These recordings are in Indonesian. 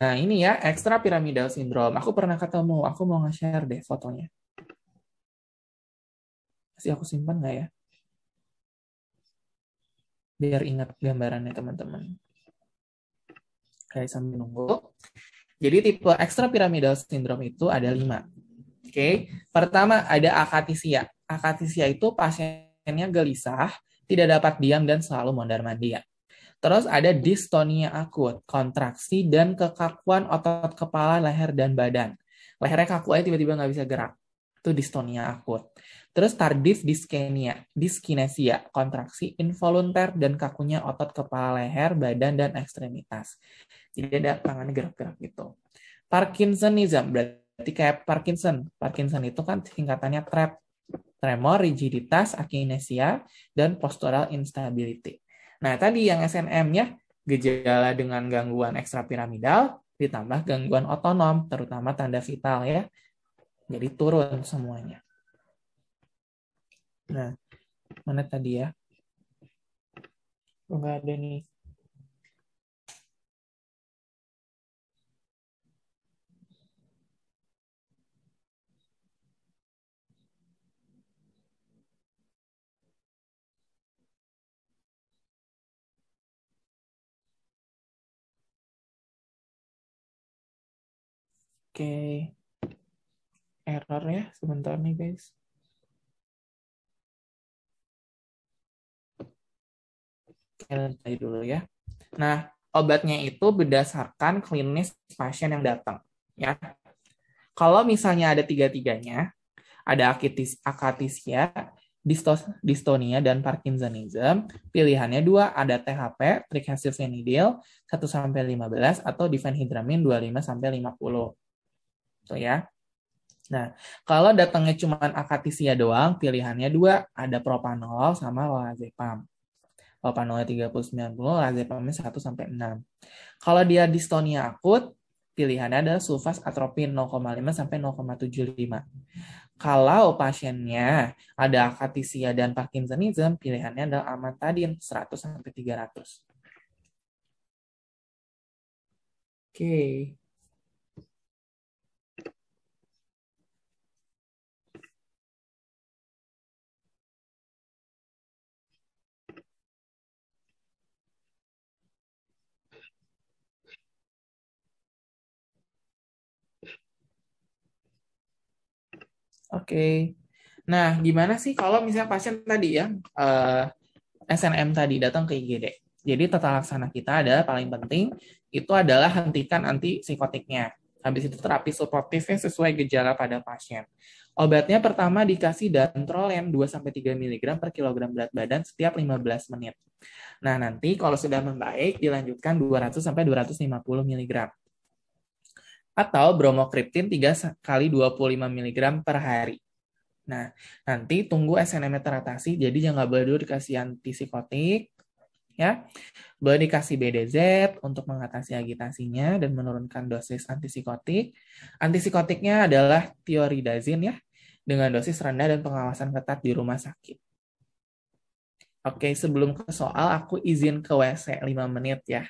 Nah, ini ya ekstra piramidal syndrome. Aku pernah ketemu, aku mau nge-share deh fotonya. Masih aku simpan nggak ya? Biar ingat gambarannya, teman-teman. Oke, sambil nunggu. Jadi tipe ekstra piramidal syndrome itu ada lima. Oke, pertama ada akatisia. Akatisia itu pasiennya gelisah, tidak dapat diam dan selalu mondar mandir. Terus ada distonia akut, kontraksi dan kekakuan otot kepala, leher, dan badan. Lehernya kaku aja tiba-tiba nggak bisa gerak. Itu distonia akut. Terus tardif dyskenia, diskinesia, kontraksi involunter dan kakunya otot kepala, leher, badan, dan ekstremitas. Jadi ada tangan gerak-gerak gitu. Parkinsonism, berarti kayak Parkinson. Parkinson itu kan singkatannya TRAP, tremor, rigiditas, akinesia, dan postural instability. Nah, tadi yang SNM-nya gejala dengan gangguan ekstrapiramidal ditambah gangguan otonom, terutama tanda vital ya. Jadi turun semuanya. Nah, mana tadi ya? Enggak ada nih. okay. error ya sebentar nih guys kita dulu ya. Nah, obatnya itu berdasarkan klinis pasien yang datang. Ya, kalau misalnya ada tiga-tiganya, ada akitis, akatisia, distos, distonia, dan Parkinsonism, pilihannya dua, ada THP, sampai 1-15, atau difenhidramin 25-50 gitu ya. Nah, kalau datangnya cuma akatisia doang, pilihannya dua, ada propanol sama lorazepam. Propanolnya 30-90, lorazepamnya 1 sampai 6. Kalau dia distonia akut, pilihannya adalah sulfas atropin 0,5 sampai 0,75. Kalau pasiennya ada akatisia dan parkinsonism, pilihannya adalah amantadin 100 sampai 300. Oke. Okay. Oke. Nah, gimana sih kalau misalnya pasien tadi ya uh, eh, SNM tadi datang ke IGD? Jadi tata laksana kita adalah paling penting itu adalah hentikan anti psikotiknya. Habis itu terapi suportifnya sesuai gejala pada pasien. Obatnya pertama dikasih dantrolen 2-3 mg per kilogram berat badan setiap 15 menit. Nah, nanti kalau sudah membaik dilanjutkan 200-250 mg atau bromokriptin 3 kali 25 mg per hari. Nah, nanti tunggu SNM teratasi, jadi jangan boleh dulu dikasih antipsikotik, ya. Boleh dikasih BDZ untuk mengatasi agitasinya dan menurunkan dosis antipsikotik. Antipsikotiknya adalah tioridazin ya, dengan dosis rendah dan pengawasan ketat di rumah sakit. Oke, sebelum ke soal, aku izin ke WC 5 menit ya.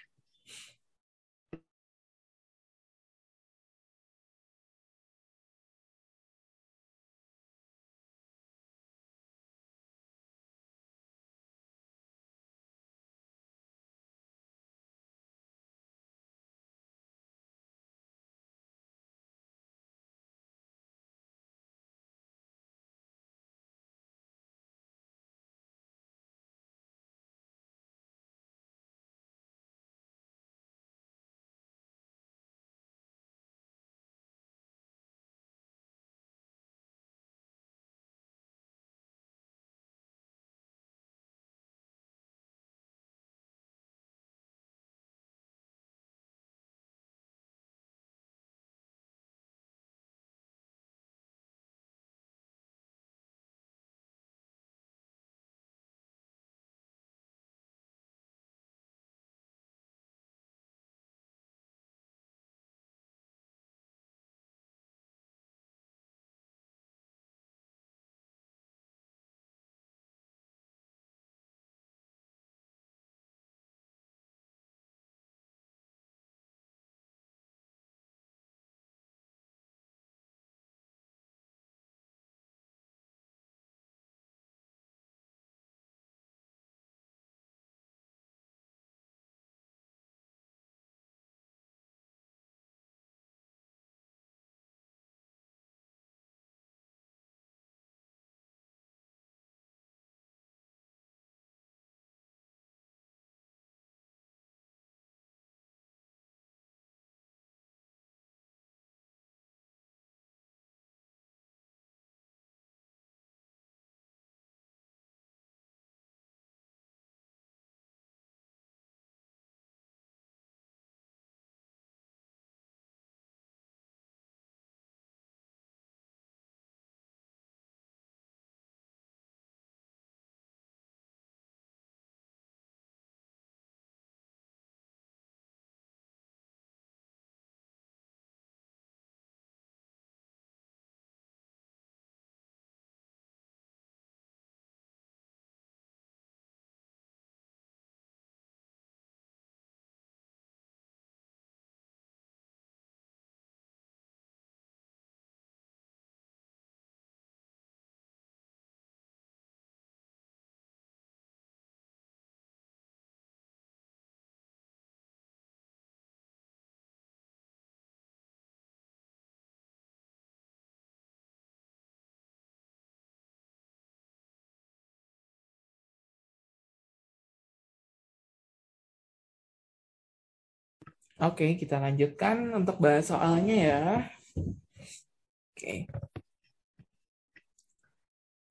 Oke, kita lanjutkan untuk bahas soalnya ya. Oke.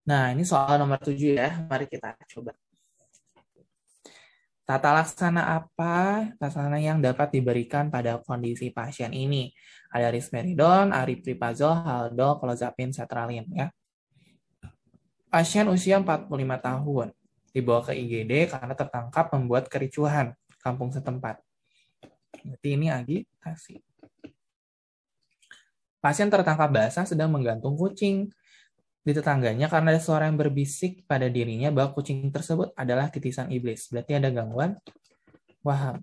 Nah, ini soal nomor 7 ya. Mari kita coba. Tata laksana apa laksana yang dapat diberikan pada kondisi pasien ini? Ada risperidon, aripiprazol, haldol, clozapin, cetralin ya. Pasien usia 45 tahun dibawa ke IGD karena tertangkap membuat kericuhan kampung setempat. Berarti ini agitasi. Pasien tertangkap basah sedang menggantung kucing di tetangganya karena ada suara yang berbisik pada dirinya bahwa kucing tersebut adalah titisan iblis. Berarti ada gangguan waham.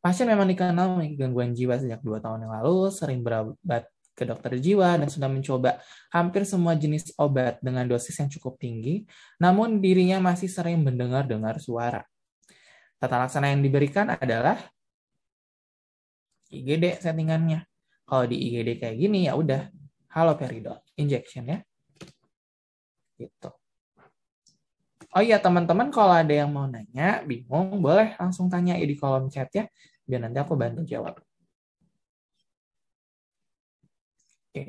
Pasien memang dikenal memiliki gangguan jiwa sejak dua tahun yang lalu, sering berobat ke dokter jiwa dan sudah mencoba hampir semua jenis obat dengan dosis yang cukup tinggi, namun dirinya masih sering mendengar-dengar suara. Tata laksana yang diberikan adalah IGD settingannya. Kalau di IGD kayak gini ya udah halo peridot injection ya. Gitu. Oh iya teman-teman kalau ada yang mau nanya, bingung, boleh langsung tanya ya di kolom chat ya, biar nanti aku bantu jawab. Oke.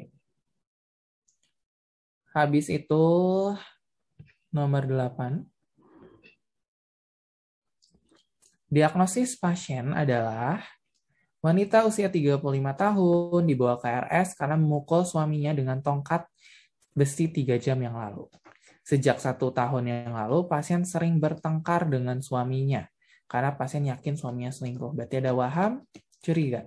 Habis itu nomor 8. Diagnosis pasien adalah wanita usia 35 tahun dibawa ke RS karena memukul suaminya dengan tongkat besi 3 jam yang lalu. Sejak satu tahun yang lalu, pasien sering bertengkar dengan suaminya karena pasien yakin suaminya selingkuh. Berarti ada waham, curiga.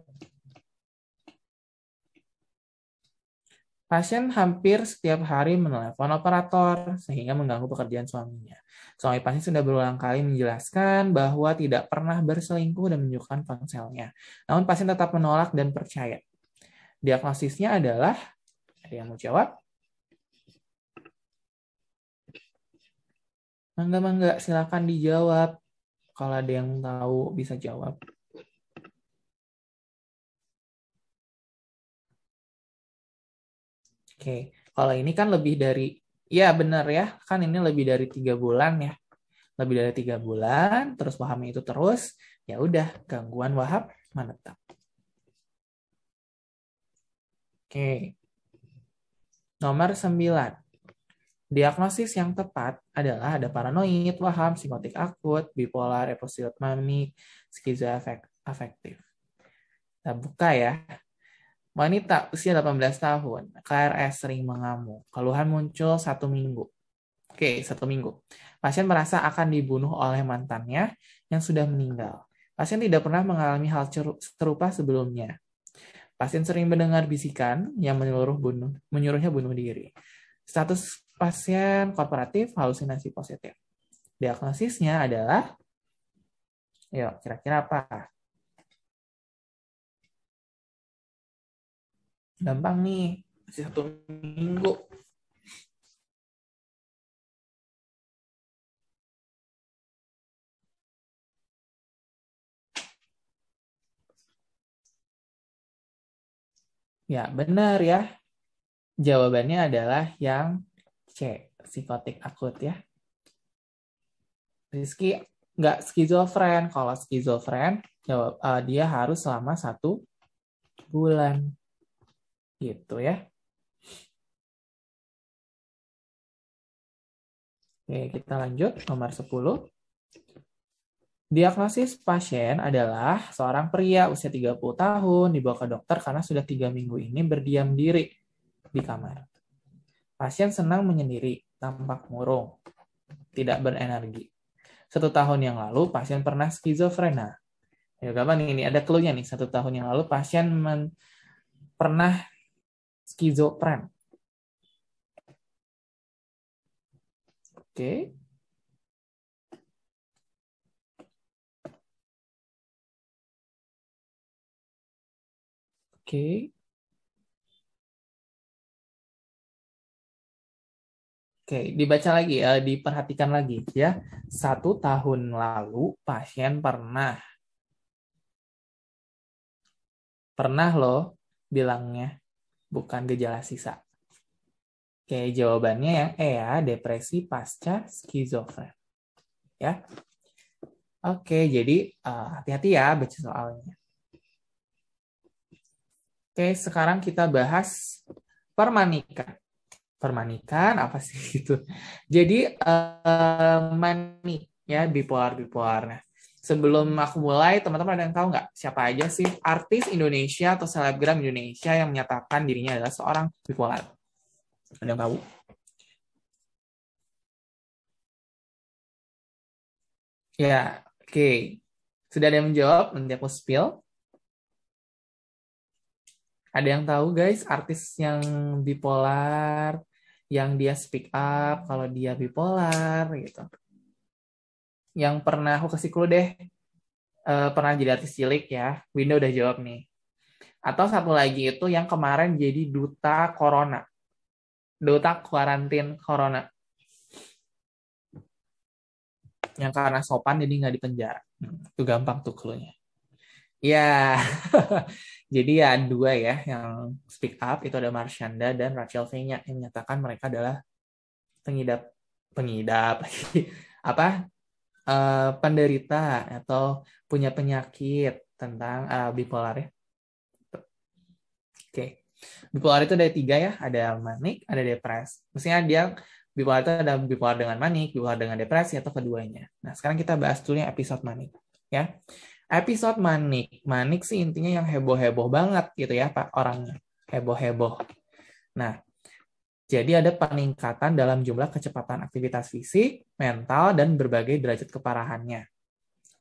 Pasien hampir setiap hari menelepon operator sehingga mengganggu pekerjaan suaminya. Suami pasien sudah berulang kali menjelaskan bahwa tidak pernah berselingkuh dan menunjukkan ponselnya. Namun pasien tetap menolak dan percaya. Diagnosisnya adalah, ada yang mau jawab? Mangga-mangga, silakan dijawab. Kalau ada yang tahu bisa jawab. Oke, kalau ini kan lebih dari, ya benar ya, kan ini lebih dari tiga bulan ya. Lebih dari tiga bulan, terus pahami itu terus, ya udah gangguan wahab menetap. Oke. Nomor sembilan. Diagnosis yang tepat adalah ada paranoid, waham, psikotik akut, bipolar, episode manik, skizoafektif. Kita nah, buka ya. Wanita usia 18 tahun, KRS sering mengamuk. Keluhan muncul satu minggu. Oke, satu minggu. Pasien merasa akan dibunuh oleh mantannya yang sudah meninggal. Pasien tidak pernah mengalami hal serupa sebelumnya. Pasien sering mendengar bisikan yang menyuruh bunuh, menyuruhnya bunuh diri. Status pasien korporatif halusinasi positif. Diagnosisnya adalah, yuk, kira-kira apa? gampang nih masih satu minggu Ya, benar ya. Jawabannya adalah yang C, psikotik akut ya. Rizky nggak skizofren. Kalau skizofren, jawab, uh, dia harus selama satu bulan. Gitu ya. Oke, kita lanjut nomor 10. Diagnosis pasien adalah seorang pria usia 30 tahun dibawa ke dokter karena sudah tiga minggu ini berdiam diri di kamar. Pasien senang menyendiri, tampak murung, tidak berenergi. Satu tahun yang lalu, pasien pernah skizofrena. Ya, nih, ini ada clue nya nih. Satu tahun yang lalu, pasien men pernah skizofren. Oke. Oke. Oke, dibaca lagi, ya, diperhatikan lagi ya. Satu tahun lalu pasien pernah, pernah loh bilangnya bukan gejala sisa. Oke, jawabannya yang E ya, depresi pasca skizofren. Ya. Oke, jadi eh, hati-hati ya baca soalnya. Oke, sekarang kita bahas permanikan. Permanikan apa sih itu? Jadi uh, eh, manik ya bipolar bipolar sebelum aku mulai, teman-teman ada yang tahu nggak siapa aja sih artis Indonesia atau selebgram Indonesia yang menyatakan dirinya adalah seorang bipolar? Ada yang tahu? Ya, oke. Okay. Sudah ada yang menjawab, nanti aku spill. Ada yang tahu guys, artis yang bipolar, yang dia speak up kalau dia bipolar gitu yang pernah aku kasih clue deh uh, pernah jadi artis cilik ya Winda udah jawab nih atau satu lagi itu yang kemarin jadi duta corona duta karantin corona yang karena sopan jadi nggak dipenjara hmm, itu gampang tuh clue-nya ya jadi ya dua ya yang speak up itu ada Marshanda dan Rachel Fenya yang menyatakan mereka adalah pengidap pengidap apa uh, penderita atau punya penyakit tentang uh, bipolar ya. Oke. Okay. Bipolar itu ada tiga ya, ada manik, ada depresi. Maksudnya dia bipolar itu ada bipolar dengan manik, bipolar dengan depresi atau keduanya. Nah, sekarang kita bahas dulu yang episode manik ya. Episode manik, manik sih intinya yang heboh-heboh banget gitu ya Pak orangnya, heboh-heboh. Nah, jadi ada peningkatan dalam jumlah kecepatan aktivitas fisik, mental, dan berbagai derajat keparahannya.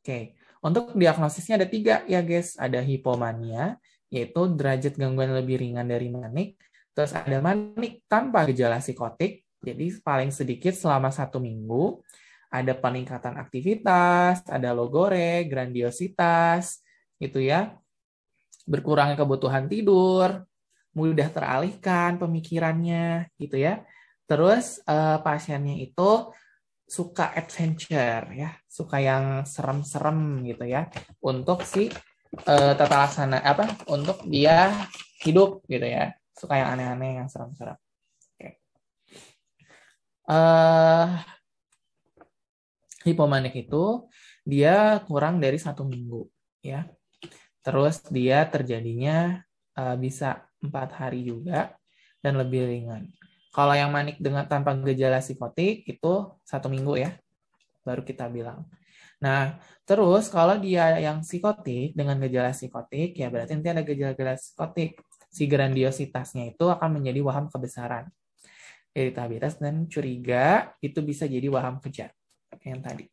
Oke, untuk diagnosisnya ada tiga ya guys. Ada hipomania, yaitu derajat gangguan lebih ringan dari manik. Terus ada manik tanpa gejala psikotik, jadi paling sedikit selama satu minggu. Ada peningkatan aktivitas, ada logore, grandiositas, gitu ya. Berkurangnya kebutuhan tidur, mudah teralihkan pemikirannya gitu ya. Terus uh, pasiennya itu suka adventure ya, suka yang serem-serem gitu ya untuk si uh, tata laksana apa untuk dia hidup gitu ya. Suka yang aneh-aneh yang serem-serem. Oke. Okay. Uh, eh, hipomanik itu dia kurang dari satu minggu ya. Terus dia terjadinya uh, bisa 4 hari juga dan lebih ringan. Kalau yang manik dengan tanpa gejala psikotik itu satu minggu ya, baru kita bilang. Nah, terus kalau dia yang psikotik dengan gejala psikotik, ya berarti nanti ada gejala-gejala psikotik. Si grandiositasnya itu akan menjadi waham kebesaran. Irritabilitas dan curiga itu bisa jadi waham kejar. Yang tadi.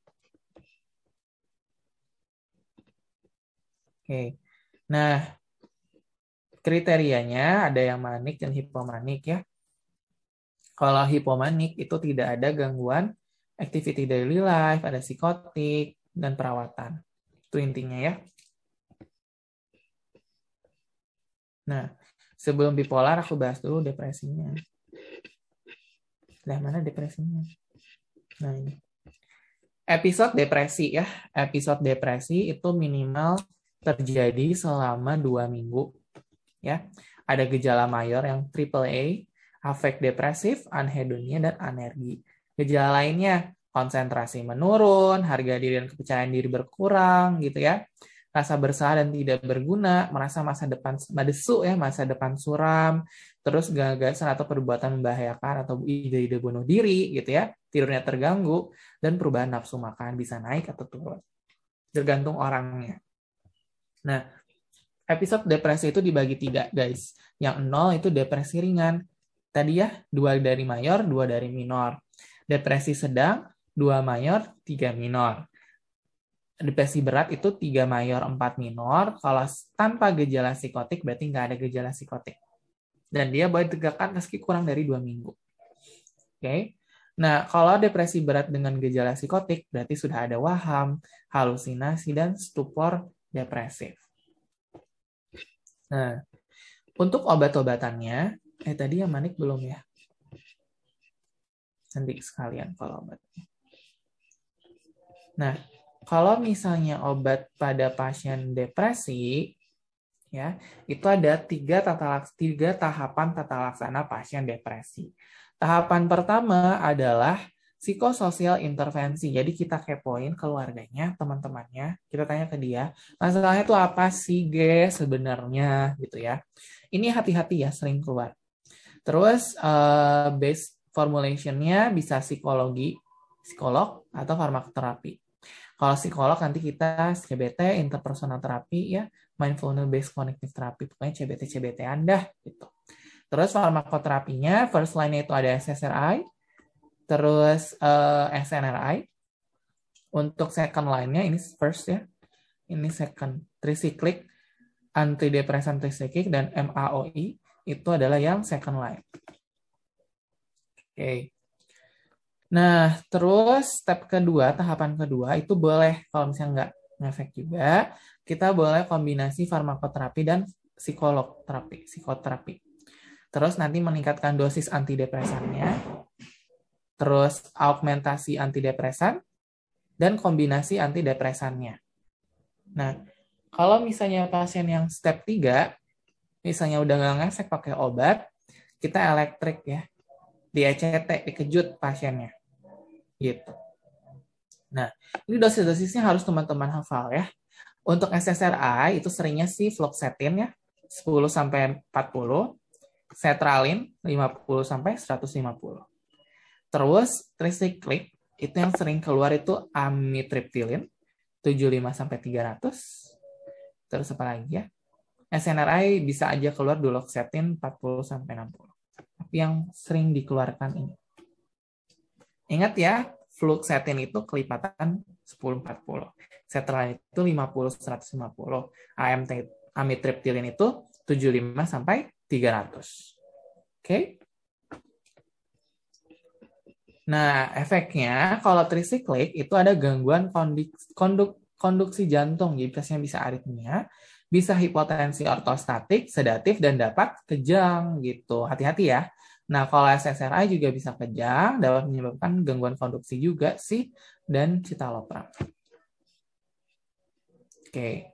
Oke. Nah, kriterianya ada yang manik dan hipomanik ya. Kalau hipomanik itu tidak ada gangguan activity daily life, ada psikotik, dan perawatan. Itu intinya ya. Nah, sebelum bipolar aku bahas dulu depresinya. Nah, mana depresinya? Nah, ini. Episode depresi ya. Episode depresi itu minimal terjadi selama dua minggu ya. Ada gejala mayor yang triple A, afek depresif, anhedonia dan anergi. Gejala lainnya konsentrasi menurun, harga diri dan kepercayaan diri berkurang gitu ya. Rasa bersalah dan tidak berguna, merasa masa depan madesu ya, masa depan suram, terus gagasan atau perbuatan membahayakan atau ide-ide bunuh diri gitu ya. Tidurnya terganggu dan perubahan nafsu makan bisa naik atau turun. Tergantung orangnya. Nah, episode depresi itu dibagi tiga, guys. Yang nol itu depresi ringan. Tadi ya, dua dari mayor, dua dari minor. Depresi sedang, dua mayor, tiga minor. Depresi berat itu tiga mayor, empat minor. Kalau tanpa gejala psikotik, berarti nggak ada gejala psikotik. Dan dia boleh tegakkan meski kurang dari dua minggu. Oke. Okay? Nah, kalau depresi berat dengan gejala psikotik, berarti sudah ada waham, halusinasi, dan stupor depresif. Nah, untuk obat-obatannya, eh tadi yang manik belum ya? Nanti sekalian kalau obatnya. Nah, kalau misalnya obat pada pasien depresi, ya itu ada tiga tata tiga tahapan tata laksana pasien depresi. Tahapan pertama adalah psikososial intervensi. Jadi kita kepoin keluarganya, teman-temannya, kita tanya ke dia, masalahnya itu apa sih, guys, sebenarnya gitu ya. Ini hati-hati ya sering keluar. Terus uh, base formulationnya bisa psikologi, psikolog atau farmakoterapi. Kalau psikolog nanti kita CBT, interpersonal terapi ya, mindfulness based cognitive therapy, pokoknya CBT CBT Anda gitu. Terus farmakoterapinya first line itu ada SSRI, terus uh, eh, SNRI. Untuk second line-nya ini first ya. Ini second tricyclic antidepresan tricyclic dan MAOI itu adalah yang second line. Oke. Okay. Nah, terus step kedua, tahapan kedua itu boleh kalau misalnya nggak ngefek juga, kita boleh kombinasi farmakoterapi dan psikolog terapi, psikoterapi. Terus nanti meningkatkan dosis antidepresannya terus augmentasi antidepresan, dan kombinasi antidepresannya. Nah, kalau misalnya pasien yang step 3, misalnya udah nggak ngasek pakai obat, kita elektrik ya, di ECT, dikejut pasiennya. Gitu. Nah, ini dosis-dosisnya harus teman-teman hafal ya. Untuk SSRI itu seringnya si fluoxetine ya, 10 sampai 40, cetralin 50 sampai 150. Terus tricyclic itu yang sering keluar itu amitriptilin 75 sampai 300. Terus apa lagi ya? SNRI bisa aja keluar duloxetin 40 sampai 60. Tapi yang sering dikeluarkan ini. Ingat ya, fluoxetin itu kelipatan 10-40. Setelan itu 50-150. AMT, amitriptilin itu 75 sampai 300. Oke. Okay? Nah, efeknya kalau trisiklik itu ada gangguan kondik, konduk, konduksi jantung, jadi biasanya bisa aritmia, bisa hipotensi ortostatik, sedatif, dan dapat kejang gitu. Hati-hati ya. Nah, kalau SSRI juga bisa kejang, dapat menyebabkan gangguan konduksi juga sih, dan citalopram. Oke.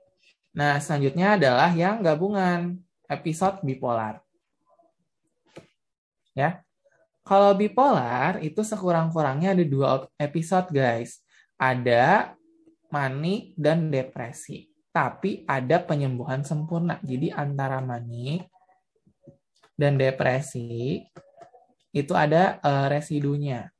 Nah, selanjutnya adalah yang gabungan episode bipolar. Ya, kalau bipolar itu sekurang-kurangnya ada dua episode guys. Ada manik dan depresi. Tapi ada penyembuhan sempurna. Jadi antara manik dan depresi itu ada uh, residunya.